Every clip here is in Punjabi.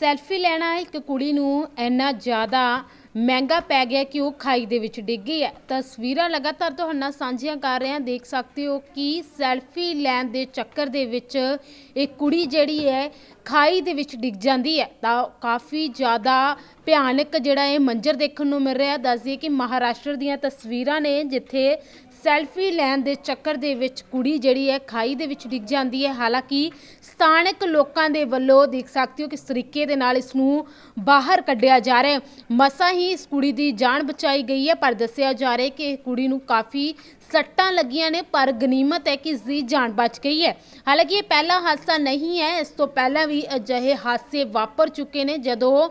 ਸੈਲਫੀ ਲੈਣਾ ਇੱਕ ਕੁੜੀ ਨੂੰ ਇੰਨਾ ਜ਼ਿਆਦਾ ਮਹਿੰਗਾ ਪੈ ਗਿਆ ਕਿ ਉਹ ਖਾਈ ਦੇ ਵਿੱਚ ਡਿੱਗ ਗਈ ਹੈ ਤਸਵੀਰਾਂ ਲਗਾਤਾਰ ਤੁਹਾਨੂੰ ਨਾਲ ਸਾਂਝੀਆਂ ਕਰ ਰਹੇ ਹਾਂ ਦੇਖ ਸਕਦੇ ਹੋ ਕਿ ਸੈਲਫੀ ਲੈਣ ਦੇ ਚੱਕਰ ਦੇ ਵਿੱਚ ਇਹ ਕੁੜੀ ਜਿਹੜੀ ਹੈ ਖਾਈ ਦੇ ਵਿੱਚ ਡਿੱਗ ਜਾਂਦੀ ਹੈ ਤਾਂ ਕਾਫੀ ਜ਼ਿਆਦਾ ਭਿਆਨਕ ਜਿਹੜਾ ਇਹ ਮੰਜ਼ਰ ਦੇਖਣ ਨੂੰ ਮਿਲ ਰਿਹਾ ਦੱਸਦੀ ਹੈ ਕਿ ਮਹਾਰਾਸ਼ਟਰ ਦੀਆਂ ਤਸਵੀਰਾਂ ਨੇ ਜਿੱਥੇ ਸੈਲਫੀ ਲੈਣ ਦੇ ਚੱਕਰ ਦੇ ਵਿੱਚ ਕੁੜੀ ਜਿਹੜੀ ਹੈ ਖਾਈ ਦੇ ਵਿੱਚ ਡਿੱਗ ਜਾਂਦੀ ਹੈ ਹਾਲਾਂਕਿ ਸਥਾਨਕ ਲੋਕਾਂ ਦੇ ਵੱਲੋਂ ਦੇਖ ਸਕਦੇ ਹੋ ਕਿ ਤਰੀਕੇ ਦੇ ਨਾਲ ਇਸ ਨੂੰ ਬਾਹਰ ਕੱਢਿਆ ਜਾ ਰਿਹਾ ਹੈ ਮਸਾ ਹੀ ਇਸ ਕੁੜੀ ਦੀ ਜਾਨ ਬਚਾਈ ਗਈ ਹੈ ਪਰ ਦੱਸਿਆ ਜਾ ਰਿਹਾ ਹੈ ਕਿ ਇਹ ਕੁੜੀ ਨੂੰ ਕਾਫੀ ਸੱਟਾਂ ਲੱਗੀਆਂ ਨੇ ਪਰ ਗਨੀਮਤ ਹੈ ਕਿ ਜੀ ਜਾਨ ਬਚ ਗਈ ਹੈ ਹਾਲਾਂਕਿ ਇਹ ਪਹਿਲਾ ਹਾਦਸਾ ਨਹੀਂ ਹੈ ਇਸ ਤੋਂ ਪਹਿਲਾਂ ਵੀ ਅਜਿਹੇ ਹਾਦਸੇ ਵਾਪਰ ਚੁੱਕੇ ਨੇ ਜਦੋਂ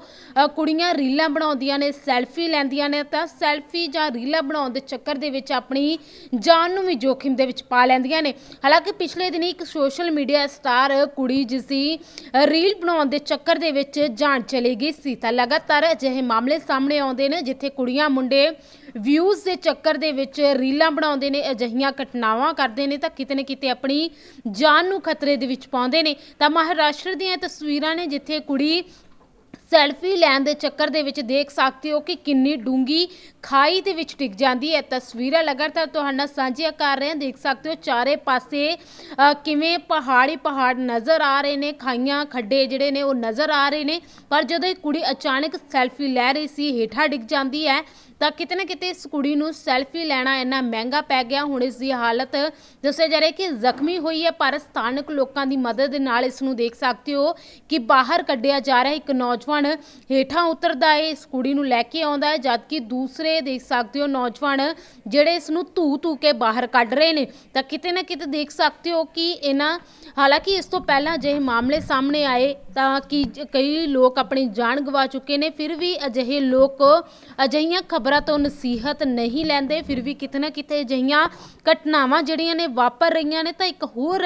ਕੁੜੀਆਂ ਰੀਲਾਂ ਬਣਾਉਂਦੀਆਂ ਨੇ ਸੈਲਫੀ ਲੈਂਦੀਆਂ ਨੇ ਤਾਂ ਸੈਲਫੀ ਜਾਂ ਰੀਲਾਂ ਬਣਾਉਣ ਦੇ ਚੱਕਰ ਦੇ ਵਿੱਚ ਆਪਣੀ ਜਾਨ ਨੂੰ ਵੀ ਜੋਖਿਮ ਦੇ ਵਿੱਚ ਪਾ ਲੈਂਦੀਆਂ ਨੇ ਹਾਲਾਂਕਿ ਪਿਛਲੇ ਦਿਨੀ ਇੱਕ ਸੋਸ਼ਲ ਮੀਡੀਆ ਸਟਾਰ ਕੁੜੀ ਜਿਸੀ ਰੀਲ ਬਣਾਉਣ ਦੇ ਚੱਕਰ ਦੇ ਵਿੱਚ ਜਾਨ ਚਲੀ ਗਈ ਸੀ ਤਾਂ ਲਗਾਤਾਰ ਅਜਿਹੇ ਮਾਮਲੇ ਸਾਹਮਣੇ ਆਉਂਦੇ ਨੇ ਜਿੱਥੇ ਕੁੜੀਆਂ ਮੁੰਡੇ ਵਿਊਜ਼ ਦੇ ਚੱਕਰ ਦੇ ਵਿੱਚ ਰੀਲਾਂ ਬਣਾਉਂਦੇ ਨੇ ਅਜਹੀਆਂ ਘਟਨਾਵਾਂ ਕਰਦੇ ਨੇ ਤਾਂ ਕਿਤੇ ਨਾ ਕਿਤੇ ਆਪਣੀ ਜਾਨ ਨੂੰ ਖਤਰੇ ਦੇ ਵਿੱਚ ਪਾਉਂਦੇ ਨੇ ਤਾਂ ਮਹਾਰਾਸ਼ਟਰ ਦੀਆਂ ਤਸਵੀਰਾਂ ਨੇ ਜਿੱਥੇ ਕੁੜੀ ਸੈਲਫੀ ਲੈਣ ਦੇ ਚੱਕਰ ਦੇ ਵਿੱਚ ਦੇਖ ਸਕਦੇ ਹੋ ਕਿ ਕਿੰਨੀ ਡੂੰਗੀ ਖਾਈ ਦੇ ਵਿੱਚ ਟਿਕ ਜਾਂਦੀ ਹੈ ਤਸਵੀਰਾਂ ਲਗਾਤਾਰ ਨਾਲ ਸਾਂਝੀਆਂ ਕਰ ਰਹੇ ਹਾਂ ਦੇਖ ਸਕਦੇ ਹੋ ਚਾਰੇ ਪਾਸੇ ਕਿਵੇਂ ਪਹਾੜੀ ਪਹਾੜ ਨਜ਼ਰ ਆ ਰਹੇ ਨੇ ਖਾਈਆਂ ਖੱਡੇ ਜਿਹੜੇ ਨੇ ਉਹ ਨਜ਼ਰ ਆ ਰਹੇ ਨੇ ਪਰ ਜਦੋਂ ਇਹ ਕੁੜੀ ਅਚਾਨਕ ਸੈਲਫੀ ਲੈ ਰਹੀ ਸੀ ਹੇਠਾਂ ਡਿੱਗ ਜਾਂਦੀ ਹੈ ਤਾਂ ਕਿਤੇ ਨਾ ਕਿਤੇ ਇਸ ਕੁੜੀ ਨੂੰ ਸੈਲਫੀ ਲੈਣਾ ਇੰਨਾ ਮਹਿੰਗਾ ਪੈ ਗਿਆ ਹੁਣ ਇਸ ਦੀ ਹਾਲਤ ਦੱਸਿਆ ਜਾ ਰਿਹਾ ਕਿ ਜ਼ਖਮੀ ਹੋਈ ਹੈ ਪਰ ਸਥਾਨਕ ਲੋਕਾਂ ਦੀ ਮਦਦ ਨਾਲ ਇਸ ਨੂੰ ਦੇਖ ਸਕਦੇ ਹੋ ਕਿ ਬਾਹਰ ਕੱਢਿਆ ਜਾ ਰਿਹਾ ਇੱਕ ਨੌਜਵਾਨ ਨੌਜਵਾਨ ਹੇਠਾਂ ਉਤਰਦਾ ਹੈ ਇਸ ਕੁੜੀ ਨੂੰ ਲੈ ਕੇ ਆਉਂਦਾ ਹੈ ਜਦਕਿ ਦੂਸਰੇ ਦੇਖ ਸਕਦੇ ਹੋ ਨੌਜਵਾਨ ਜਿਹੜੇ ਇਸ ਨੂੰ ਧੂ ਧੂ ਕੇ ਬਾਹਰ ਕੱਢ ਰਹੇ ਨੇ ਤਾਂ ਕਿਤੇ ਨਾ ਕਿਤੇ ਦੇਖ ਸਕਦੇ ਹੋ ਕਿ ਇਹਨਾਂ ਹਾਲਾਂਕਿ ਇਸ ਤੋਂ ਪਹਿਲਾਂ ਅਜਿਹੇ ਮਾਮਲੇ ਸਾਹਮਣੇ ਆਏ ਤਾਂ ਕਿ ਕਈ ਲੋਕ ਆਪਣੀ ਜਾਨ ਗਵਾ ਚੁੱਕੇ ਨੇ ਫਿਰ ਵੀ ਅਜਿਹੇ ਲੋਕ ਅਜਿਹੀਆਂ ਖਬਰਾਂ ਤੋਂ ਨਸੀਹਤ ਨਹੀਂ ਲੈਂਦੇ ਫਿਰ ਵੀ ਕਿਤੇ ਨਾ ਕਿਤੇ ਅਜਿਹੀਆਂ ਘਟਨਾਵਾਂ ਜਿਹੜੀਆਂ ਨੇ ਵਾਪਰ ਰਹੀਆਂ ਨੇ ਤਾਂ ਇੱਕ ਹੋਰ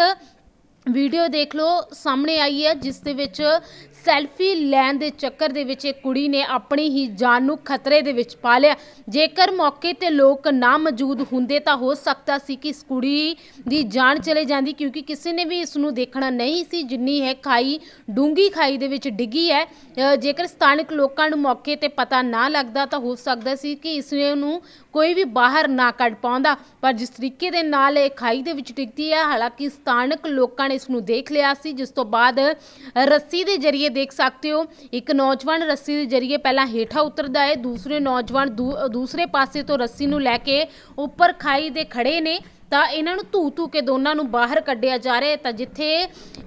ਵੀਡੀਓ ਦੇਖ ਲਓ ਸਾਹਮਣੇ ਆਈ ਹੈ ਜਿਸ ਦੇ ਵਿੱਚ ਸੈਲਫੀ ਲੈਣ ਦੇ ਚੱਕਰ ਦੇ ਵਿੱਚ ਇੱਕ ਕੁੜੀ ਨੇ ਆਪਣੀ ਹੀ ਜਾਨ ਨੂੰ ਖਤਰੇ ਦੇ ਵਿੱਚ ਪਾ ਲਿਆ ਜੇਕਰ ਮੌਕੇ ਤੇ ਲੋਕ ਨਾ ਮੌਜੂਦ ਹੁੰਦੇ ਤਾਂ ਹੋ ਸਕਦਾ ਸੀ ਕਿ ਇਸ ਕੁੜੀ ਦੀ ਜਾਨ ਚਲੇ ਜਾਂਦੀ ਕਿਉਂਕਿ ਕਿਸੇ ਨੇ ਵੀ ਇਸ ਨੂੰ ਦੇਖਣਾ ਨਹੀਂ ਸੀ ਜਿੰਨੀ ਹੈ ਖਾਈ ਡੂੰਗੀ ਖਾਈ ਦੇ ਵਿੱਚ ਡਿੱਗੀ ਹੈ ਜੇਕਰ ਸਥਾਨਕ ਲੋਕਾਂ ਨੂੰ ਮੌਕੇ ਤੇ ਪਤਾ ਨਾ ਲੱਗਦਾ ਤਾਂ ਹੋ ਸਕਦਾ ਸੀ ਕਿ ਇਸ ਨੂੰ ਕੋਈ ਵੀ ਬਾਹਰ ਨਾ ਕੱਢ ਪਾਉਂਦਾ ਪਰ ਜਿਸ ਤਰੀਕੇ ਦੇ ਨਾਲ ਇਹ ਖਾਈ ਦੇ ਵਿੱਚ ਡਿੱਗਦੀ ਹੈ ਹਾਲਾਂਕਿ ਸਥਾਨਕ ਲੋਕਾਂ ਇਸ ਨੂੰ ਦੇਖ ਲਿਆ ਸੀ ਜਿਸ ਤੋਂ ਬਾਅਦ ਰੱਸੀ ਦੇ ਜ਼ਰੀਏ ਦੇਖ ਸਕਦੇ ਹੋ ਇੱਕ ਨੌਜਵਾਨ ਰੱਸੀ ਦੇ ਜ਼ਰੀਏ ਪਹਿਲਾਂ ਹੇਠਾਂ ਉਤਰਦਾ ਹੈ ਦੂਸਰੇ ਨੌਜਵਾਨ ਦੂਸਰੇ ਪਾਸੇ ਤੋਂ ਰੱਸੀ ਨੂੰ ਲੈ ਕੇ ਉੱਪਰ ਖਾਈ ਦੇ ਖੜੇ ਨੇ ਤਾਂ ਇਹਨਾਂ ਨੂੰ ਧੂ ਧੂ ਕੇ ਦੋਨਾਂ ਨੂੰ ਬਾਹਰ ਕੱਢਿਆ ਜਾ ਰਿਹਾ ਤਾਂ ਜਿੱਥੇ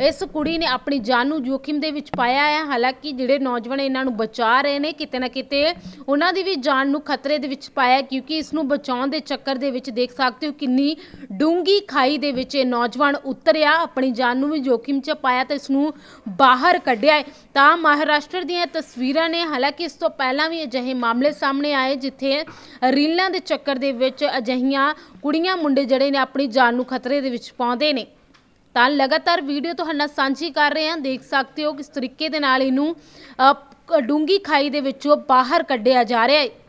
ਇਸ ਕੁੜੀ ਨੇ ਆਪਣੀ ਜਾਨ ਨੂੰ ਜੋਖਿਮ ਦੇ ਵਿੱਚ ਪਾਇਆ ਹੈ ਹਾਲਾਂਕਿ ਜਿਹੜੇ ਨੌਜਵਾਨ ਇਹਨਾਂ ਨੂੰ ਬਚਾ ਰਹੇ ਨੇ ਕਿਤੇ ਨਾ ਕਿਤੇ ਉਹਨਾਂ ਦੀ ਵੀ ਜਾਨ ਨੂੰ ਖਤਰੇ ਦੇ ਵਿੱਚ ਪਾਇਆ ਕਿਉਂਕਿ ਇਸ ਨੂੰ ਬਚਾਉਣ ਦੇ ਚੱਕਰ ਦੇ ਵਿੱਚ ਦੇਖ ਸਕਦੇ ਹੋ ਕਿੰਨੀ ਡੂੰਗੀ ਖਾਈ ਦੇ ਵਿੱਚ ਇਹ ਨੌਜਵਾਨ ਉਤਰਿਆ ਆਪਣੀ ਜਾਨ ਨੂੰ ਵੀ ਜੋਖਿਮ 'ਚ ਪਾਇਆ ਤੇ ਇਸ ਨੂੰ ਬਾਹਰ ਕੱਢਿਆ ਤਾਂ ਮਹਾਰਾਸ਼ਟਰ ਦੀਆਂ ਤਸਵੀਰਾਂ ਨੇ ਹਾਲਾਂਕਿ ਇਸ ਤੋਂ ਪਹਿਲਾਂ ਵੀ ਅਜਿਹੇ ਮਾਮਲੇ ਸਾਹਮਣੇ ਆਏ ਜਿੱਥੇ ਰੀਲਾਂ ਦੇ ਚੱਕਰ ਦੇ ਵਿੱਚ ਅਜਹੀਆਂ ਕੁੜੀਆਂ ਮੁੰਡੇ ਜਿਹੜੇ ਜਿਹੜੇ ਨੇ ਆਪਣੀ ਜਾਨ ਨੂੰ ਖਤਰੇ ਦੇ ਵਿੱਚ ਪਾਉਂਦੇ ਨੇ ਤਾਂ ਲਗਾਤਾਰ ਵੀਡੀਓ ਤੁਹਾਨੂੰ ਨਾਲ ਸਾਂਝੀ ਕਰ ਰਹੇ ਹਾਂ ਦੇਖ ਸਕਦੇ ਹੋ ਕਿਸ ਤਰੀਕੇ ਦੇ ਨਾਲ ਇਹਨੂੰ ਡੂੰਗੀ ਖਾਈ ਦੇ ਵਿੱਚੋਂ ਬਾਹਰ ਕੱਢਿਆ ਜਾ ਰਿਹਾ ਹੈ